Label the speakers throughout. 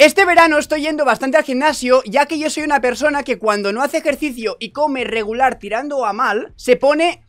Speaker 1: Este verano estoy yendo bastante al gimnasio, ya que yo soy una persona que cuando no hace ejercicio y come regular tirando a mal, se pone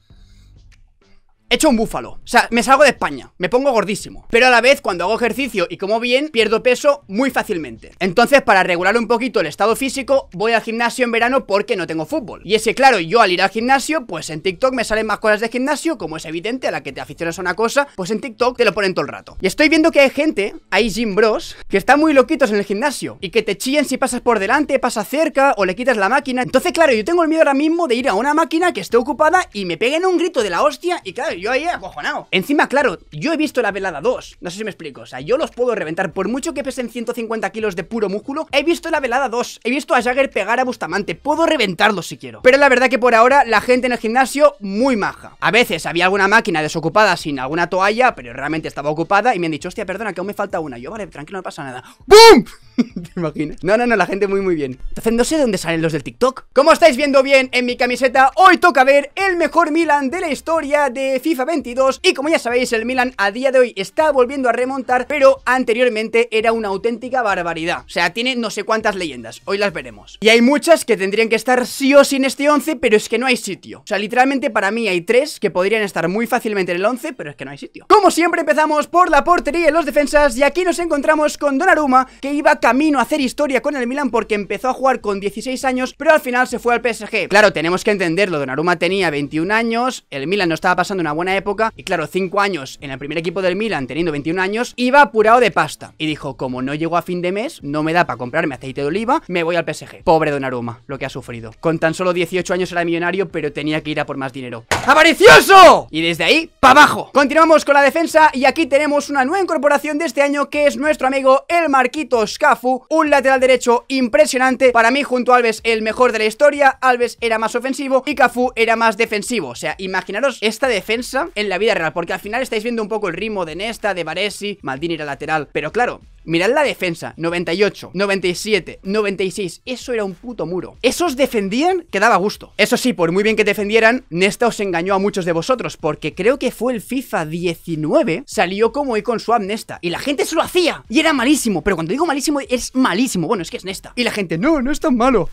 Speaker 1: hecho un búfalo. O sea, me salgo de España, me pongo gordísimo. Pero a la vez, cuando hago ejercicio y como bien, pierdo peso muy fácilmente. Entonces, para regular un poquito el estado físico, voy al gimnasio en verano porque no tengo fútbol. Y es que, claro, yo al ir al gimnasio, pues en TikTok me salen más cosas de gimnasio, como es evidente, a la que te aficionas a una cosa, pues en TikTok te lo ponen todo el rato. Y estoy viendo que hay gente, hay gym bros, que están muy loquitos en el gimnasio y que te chillen si pasas por delante, pasas cerca o le quitas la máquina. Entonces, claro, yo tengo el miedo ahora mismo de ir a una máquina que esté ocupada y me peguen un grito de la hostia y claro, yo ahí acojonado. Encima, claro, yo he visto la velada 2. No sé si me explico. O sea, yo los puedo reventar. Por mucho que pesen 150 kilos de puro músculo, he visto la velada 2. He visto a Jagger pegar a Bustamante. Puedo reventarlos si quiero. Pero la verdad que por ahora la gente en el gimnasio muy maja. A veces había alguna máquina desocupada sin alguna toalla, pero realmente estaba ocupada y me han dicho, hostia, perdona, que aún me falta una. Yo, vale, tranquilo, no pasa nada. ¡Bum! ¿Te imaginas? No, no, no, la gente muy, muy bien. Entonces, no sé de dónde salen los del TikTok. Como estáis viendo bien en mi camiseta, hoy toca ver el mejor Milan de la historia de FIFA 22 y como ya sabéis el Milan a día de hoy está volviendo a remontar pero anteriormente era una auténtica barbaridad, o sea tiene no sé cuántas leyendas, hoy las veremos. Y hay muchas que tendrían que estar sí o sí en este 11 pero es que no hay sitio, o sea literalmente para mí hay tres que podrían estar muy fácilmente en el 11 pero es que no hay sitio. Como siempre empezamos por la portería y los defensas y aquí nos encontramos con Donnarumma que iba camino a hacer historia con el Milan porque empezó a jugar con 16 años pero al final se fue al PSG. Claro tenemos que entenderlo, Donnarumma tenía 21 años, el Milan no estaba pasando una buena época. Y claro, 5 años en el primer equipo del Milan, teniendo 21 años, iba apurado de pasta. Y dijo, como no llego a fin de mes, no me da para comprarme aceite de oliva, me voy al PSG. Pobre Donnarumma, lo que ha sufrido. Con tan solo 18 años era millonario, pero tenía que ir a por más dinero. ¡Aparicioso! Y desde ahí, para abajo. Continuamos con la defensa y aquí tenemos una nueva incorporación de este año que es nuestro amigo el Marquito Cafu, un lateral derecho impresionante. Para mí, junto a Alves, el mejor de la historia. Alves era más ofensivo y Cafu era más defensivo. O sea, imaginaros esta defensa en la vida real, porque al final estáis viendo un poco el ritmo de Nesta, de Baresi, Maldini era lateral, pero claro, Mirad la defensa, 98, 97, 96, eso era un puto muro. Esos defendían que daba gusto. Eso sí, por muy bien que defendieran, Nesta os engañó a muchos de vosotros, porque creo que fue el FIFA 19, salió como con su Nesta, y la gente se lo hacía, y era malísimo, pero cuando digo malísimo, es malísimo, bueno, es que es Nesta. Y la gente, no, no es tan malo.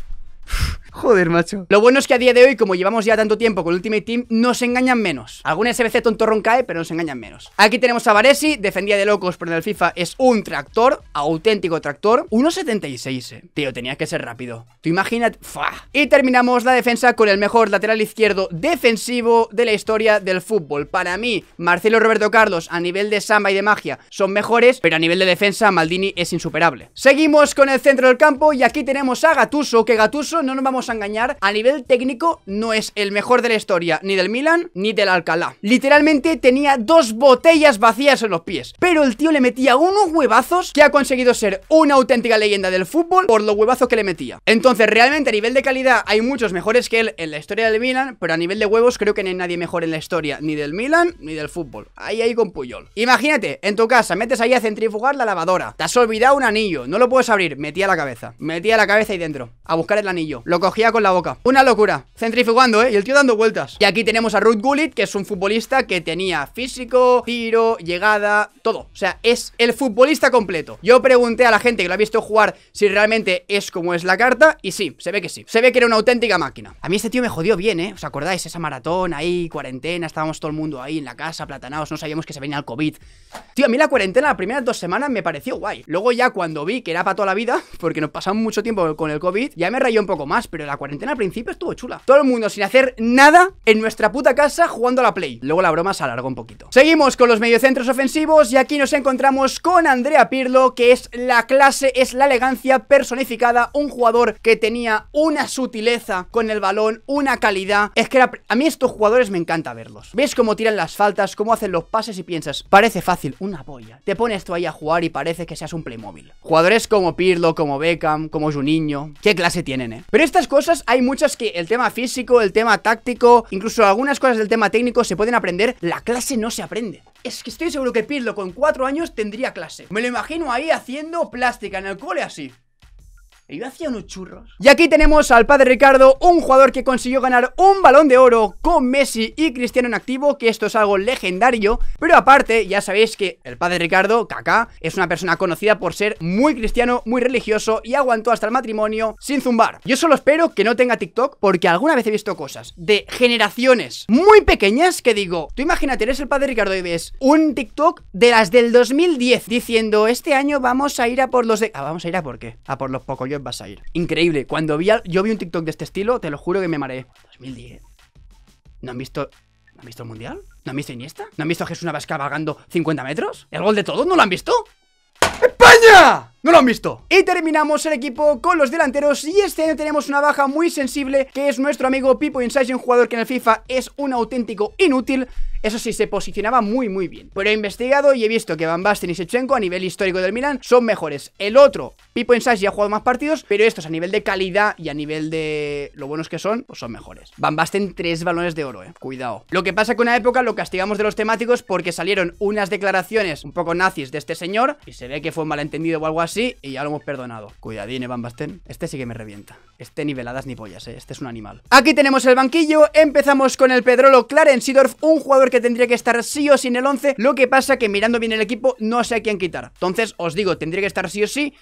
Speaker 1: Joder, macho. Lo bueno es que a día de hoy, como llevamos ya tanto tiempo con Ultimate Team, nos engañan menos. Algún SBC tontorrón cae, pero nos engañan menos. Aquí tenemos a Varesi, defendía de locos, pero en el FIFA es un tractor, auténtico tractor. 1.76, eh. Tío, tenía que ser rápido. Tú imagínate. ¡Fa! Y terminamos la defensa con el mejor lateral izquierdo defensivo de la historia del fútbol. Para mí, Marcelo Roberto Carlos, a nivel de samba y de magia, son mejores, pero a nivel de defensa, Maldini es insuperable. Seguimos con el centro del campo y aquí tenemos a Gatuso, que Gatuso no nos vamos a engañar, a nivel técnico no es el mejor de la historia, ni del Milan, ni del Alcalá. Literalmente tenía dos botellas vacías en los pies, pero el tío le metía unos huevazos que ha conseguido ser una auténtica leyenda del fútbol por los huevazos que le metía. Entonces, realmente a nivel de calidad hay muchos mejores que él en la historia del Milan, pero a nivel de huevos creo que no hay nadie mejor en la historia, ni del Milan, ni del fútbol. Ahí, ahí con Puyol. Imagínate, en tu casa, metes ahí a centrifugar la lavadora, te has olvidado un anillo, no lo puedes abrir, metía la cabeza, metía la cabeza ahí dentro, a buscar el anillo. Lo cogía con la boca. Una locura. Centrifugando, ¿eh? Y el tío dando vueltas. Y aquí tenemos a Ruth Gullit, que es un futbolista que tenía físico, tiro, llegada, todo. O sea, es el futbolista completo. Yo pregunté a la gente que lo ha visto jugar si realmente es como es la carta, y sí, se ve que sí. Se ve que era una auténtica máquina. A mí este tío me jodió bien, ¿eh? ¿Os acordáis? Esa maratón ahí, cuarentena, estábamos todo el mundo ahí en la casa, platanados, no sabíamos que se venía el COVID. Tío, a mí la cuarentena, las primeras dos semanas me pareció guay. Luego ya cuando vi que era para toda la vida, porque nos pasamos mucho tiempo con el COVID, ya me rayó un poco más, pero la cuarentena al principio estuvo chula. Todo el mundo sin hacer nada en nuestra puta casa jugando a la Play. Luego la broma se alargó un poquito. Seguimos con los mediocentros ofensivos y aquí nos encontramos con Andrea Pirlo, que es la clase, es la elegancia personificada, un jugador que tenía una sutileza con el balón, una calidad. Es que a mí estos jugadores me encanta verlos. ¿Ves cómo tiran las faltas, cómo hacen los pases y piensas, parece fácil, una boya, Te pones esto ahí a jugar y parece que seas un Playmobil. Jugadores como Pirlo, como Beckham, como Juninho, qué clase tienen, ¿eh? Pero estas cosas hay muchas que el tema físico, el tema táctico, incluso algunas cosas del tema técnico se pueden aprender. La clase no se aprende. Es que estoy seguro que Pirlo con 4 años tendría clase. Me lo imagino ahí haciendo plástica en el cole así yo hacía unos churros. Y aquí tenemos al padre Ricardo, un jugador que consiguió ganar un balón de oro con Messi y Cristiano en activo, que esto es algo legendario. Pero aparte, ya sabéis que el padre Ricardo, Kaká, es una persona conocida por ser muy cristiano, muy religioso y aguantó hasta el matrimonio sin zumbar. Yo solo espero que no tenga TikTok porque alguna vez he visto cosas de generaciones muy pequeñas que digo, tú imagínate, eres el padre Ricardo y ves un TikTok de las del 2010 diciendo, este año vamos a ir a por los de... Ah, vamos a ir a por qué? A por los pocos vas a ir. Increíble. Cuando vi yo vi un TikTok de este estilo, te lo juro que me mareé. 2010. ¿No han visto ¿No han visto el Mundial? ¿No han visto Iniesta? ¿No han visto a Jesús Navas vagando 50 metros? ¿El gol de todos no lo han visto? ¡España! ¡No lo han visto! Y terminamos el equipo con los delanteros y este año tenemos una baja muy sensible que es nuestro amigo Pipo Insight un jugador que en el FIFA es un auténtico inútil eso sí, se posicionaba muy muy bien Pero he investigado y he visto que Van Basten y Sechenko a nivel histórico del Milan son mejores El otro, Pipo Insights ya ha jugado más partidos Pero estos a nivel de calidad y a nivel de lo buenos que son, pues son mejores Van Basten tres balones de oro, eh, cuidado Lo que pasa que una época lo castigamos de los temáticos Porque salieron unas declaraciones un poco nazis de este señor Y se ve que fue un malentendido o algo así y ya lo hemos perdonado. Cuidadín, Van Basten. Este sí que me revienta. Este ni veladas ni pollas, ¿eh? Este es un animal. Aquí tenemos el banquillo. Empezamos con el Pedrolo Klaren Sidorf, un jugador que tendría que estar sí o sin el 11. Lo que pasa que mirando bien el equipo no sé a quién quitar. Entonces, os digo, tendría que estar sí o sí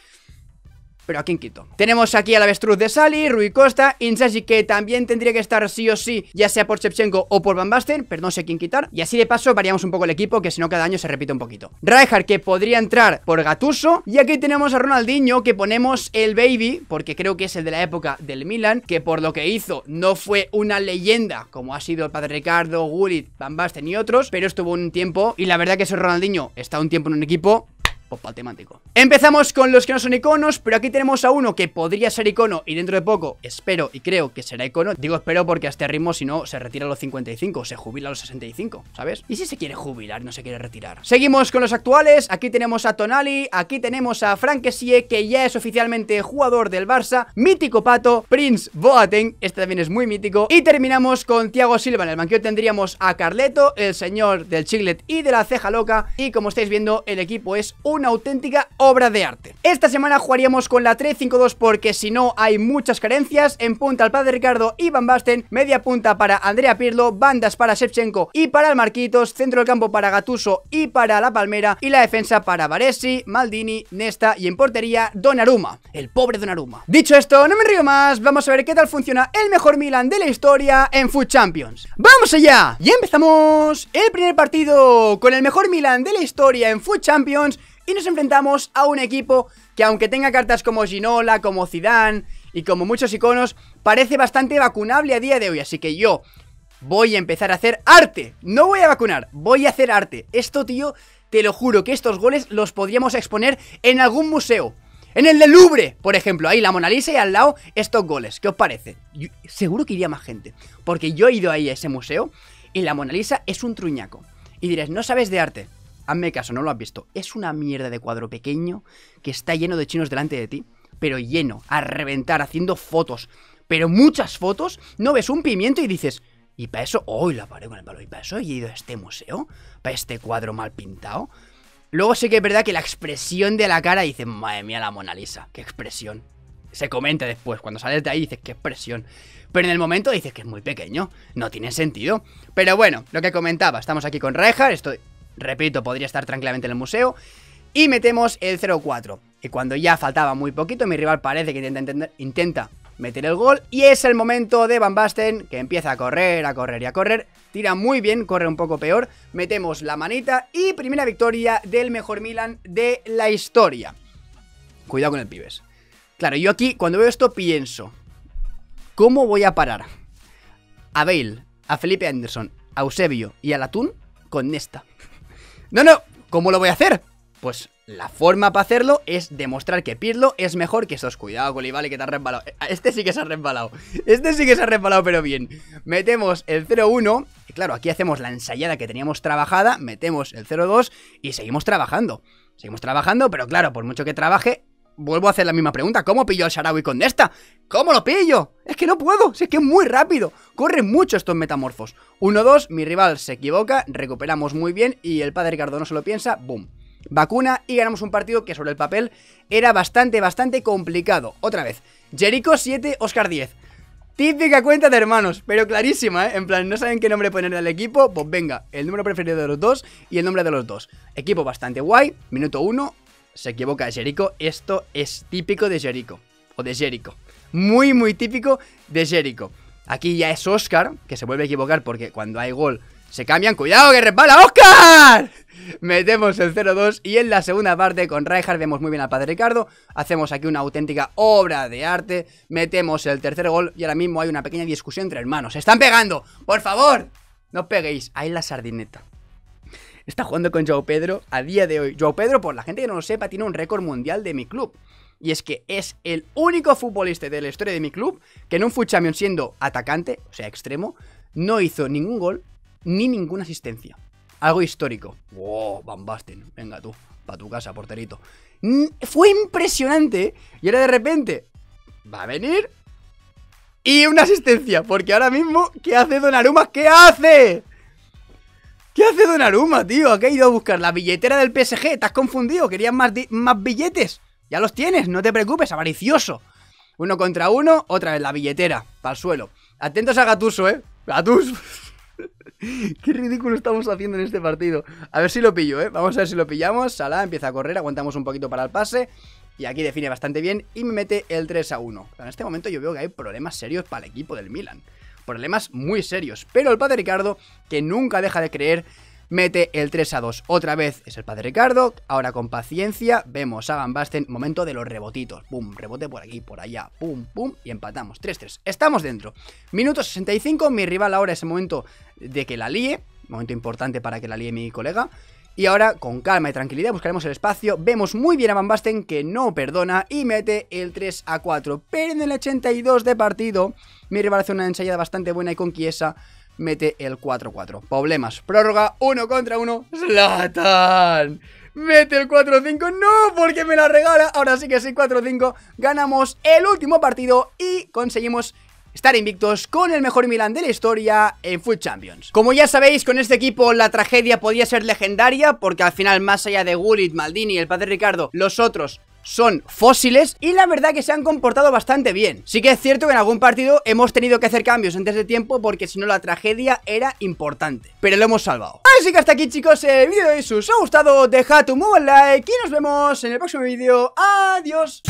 Speaker 1: pero ¿a quién Quito. Tenemos aquí al avestruz de Sally, Rui Costa, Insagi que también tendría que estar sí o sí, ya sea por Shevchenko o por Van Basten, pero no sé quién quitar. Y así de paso variamos un poco el equipo, que si no cada año se repite un poquito. Rijkaard que podría entrar por Gatuso. Y aquí tenemos a Ronaldinho que ponemos el baby, porque creo que es el de la época del Milan, que por lo que hizo no fue una leyenda como ha sido el padre Ricardo, Gullit, Van Basten y otros, pero estuvo un tiempo y la verdad que ese Ronaldinho está un tiempo en un equipo pop temático. Empezamos con los que no son iconos, pero aquí tenemos a uno que podría ser icono y dentro de poco espero y creo que será icono. Digo espero porque a este ritmo si no se retira a los 55, se jubila a los 65, ¿sabes? ¿Y si se quiere jubilar no se quiere retirar? Seguimos con los actuales, aquí tenemos a Tonali, aquí tenemos a Frankesie que ya es oficialmente jugador del Barça, mítico Pato, Prince Boateng, este también es muy mítico, y terminamos con Thiago Silva. En el banquillo tendríamos a Carleto, el señor del chiclet y de la ceja loca, y como estáis viendo el equipo es un una auténtica obra de arte. Esta semana jugaríamos con la 3-5-2 porque si no hay muchas carencias. En punta al padre Ricardo y Van Basten, media punta para Andrea Pirlo, bandas para Shevchenko y para el Marquitos, centro del campo para Gatuso y para La Palmera y la defensa para Baresi, Maldini, Nesta y en portería Donnarumma, el pobre Donnarumma. Dicho esto, no me río más, vamos a ver qué tal funciona el mejor Milan de la historia en Food Champions. ¡Vamos allá! Y empezamos el primer partido con el mejor Milan de la historia en Food Champions y nos enfrentamos a un equipo que aunque tenga cartas como Ginola, como Zidane y como muchos iconos, parece bastante vacunable a día de hoy, así que yo voy a empezar a hacer arte, no voy a vacunar, voy a hacer arte. Esto, tío, te lo juro que estos goles los podríamos exponer en algún museo. En el del Louvre, por ejemplo, ahí la Mona Lisa y al lado estos goles. ¿Qué os parece? seguro que iría más gente, porque yo he ido ahí a ese museo y la Mona Lisa es un truñaco. Y diréis, no sabes de arte hazme caso, no lo has visto. Es una mierda de cuadro pequeño que está lleno de chinos delante de ti, pero lleno, a reventar, haciendo fotos, pero muchas fotos. No ves un pimiento y dices, ¿y para eso? Hoy la paré con el palo, ¿y para eso he ido a este museo? ¿Para este cuadro mal pintado? Luego sé que es verdad que la expresión de la cara dice... madre mía, la Mona Lisa, qué expresión. Se comenta después, cuando sales de ahí dices, qué expresión. Pero en el momento dices que es muy pequeño, no tiene sentido. Pero bueno, lo que comentaba, estamos aquí con Rejar, estoy repito, podría estar tranquilamente en el museo. Y metemos el 0-4. Y cuando ya faltaba muy poquito, mi rival parece que intenta, intenta meter el gol. Y es el momento de Van Basten, que empieza a correr, a correr y a correr. Tira muy bien, corre un poco peor. Metemos la manita y primera victoria del mejor Milan de la historia. Cuidado con el pibes. Claro, yo aquí cuando veo esto pienso, ¿cómo voy a parar a Bale, a Felipe Anderson, a Eusebio y a Latún con esta? No, no, ¿cómo lo voy a hacer? Pues la forma para hacerlo es demostrar que Pirlo es mejor que esos. Cuidado, Colibali, que te has resbalado. E, este sí que se ha resbalado. Este sí que se ha resbalado, pero bien. Metemos el 0-1. Claro, aquí hacemos la ensayada que teníamos trabajada. Metemos el 0-2 y seguimos trabajando. Seguimos trabajando, pero claro, por mucho que trabaje, Vuelvo a hacer la misma pregunta. ¿Cómo pillo al Sharawi con esta? ¿Cómo lo pillo? Es que no puedo. es que es muy rápido. Corren mucho estos metamorfos. 1-2, mi rival se equivoca. Recuperamos muy bien. Y el padre Ricardo no se lo piensa. Boom. Vacuna y ganamos un partido que sobre el papel era bastante, bastante complicado. Otra vez. Jericho 7, Oscar 10. Típica cuenta de hermanos, pero clarísima, ¿eh? En plan, no saben qué nombre poner al equipo, pues venga, el número preferido de los dos y el nombre de los dos. Equipo bastante guay, minuto 1, se equivoca de Jericho. Esto es típico de Jerico O de Jericho. Muy, muy típico de Jericho. Aquí ya es Oscar, que se vuelve a equivocar porque cuando hay gol se cambian. ¡Cuidado que resbala Oscar! Metemos el 0-2 y en la segunda parte con Rijkaard vemos muy bien al Padre Ricardo. Hacemos aquí una auténtica obra de arte. Metemos el tercer gol y ahora mismo hay una pequeña discusión entre hermanos. ¡Se están pegando! ¡Por favor! No peguéis, ahí la sardineta está jugando con Joao Pedro a día de hoy. Joao Pedro, por la gente que no lo sepa, tiene un récord mundial de mi club. Y es que es el único futbolista de la historia de mi club que en un FUT siendo atacante, o sea, extremo, no hizo ningún gol ni ninguna asistencia. Algo histórico. Wow, Van Basten, venga tú, pa' tu casa, porterito. Fue impresionante. Y ahora de repente va a venir y una asistencia, porque ahora mismo ¿qué hace Don Aruma? ¿Qué hace? ¿Qué hace Donnarumma, tío? ¿A qué ha ido a buscar? ¿La billetera del PSG? ¿Estás confundido? ¿Querías más, más billetes? Ya los tienes, no te preocupes, avaricioso. Uno contra uno, otra vez la billetera, para el suelo. Atentos a Gatuso, ¿eh? Gatuso. Qué ridículo estamos haciendo en este partido. A ver si lo pillo, ¿eh? Vamos a ver si lo pillamos. Salah empieza a correr, aguantamos un poquito para el pase. Y aquí define bastante bien y me mete el 3 a 1. En este momento yo veo que hay problemas serios para el equipo del Milan problemas muy serios. Pero el padre Ricardo, que nunca deja de creer, mete el 3 a 2. Otra vez es el padre Ricardo. Ahora con paciencia vemos a Van Basten. Momento de los rebotitos. Pum, rebote por aquí, por allá. Pum, pum. Y empatamos. 3-3. Estamos dentro. Minuto 65. Mi rival ahora es el momento de que la líe. Momento importante para que la líe mi colega. Y ahora, con calma y tranquilidad, buscaremos el espacio. Vemos muy bien a Van que no perdona, y mete el 3 a 4. Pero en el 82 de partido, mi rival hace una ensayada bastante buena y con mete el 4-4. Problemas. Prórroga 1 contra 1. ¡Slatan! Mete el 4-5, no, porque me la regala Ahora sí que sí, 4-5 Ganamos el último partido Y conseguimos estar invictos con el mejor Milan de la historia en Food Champions. Como ya sabéis, con este equipo la tragedia podía ser legendaria porque al final más allá de Gullit, Maldini y el padre Ricardo, los otros son fósiles y la verdad que se han comportado bastante bien. Sí que es cierto que en algún partido hemos tenido que hacer cambios antes de tiempo porque si no la tragedia era importante, pero lo hemos salvado. Así que hasta aquí chicos el vídeo de hoy, si os ha gustado dejad un buen like y nos vemos en el próximo vídeo. Adiós.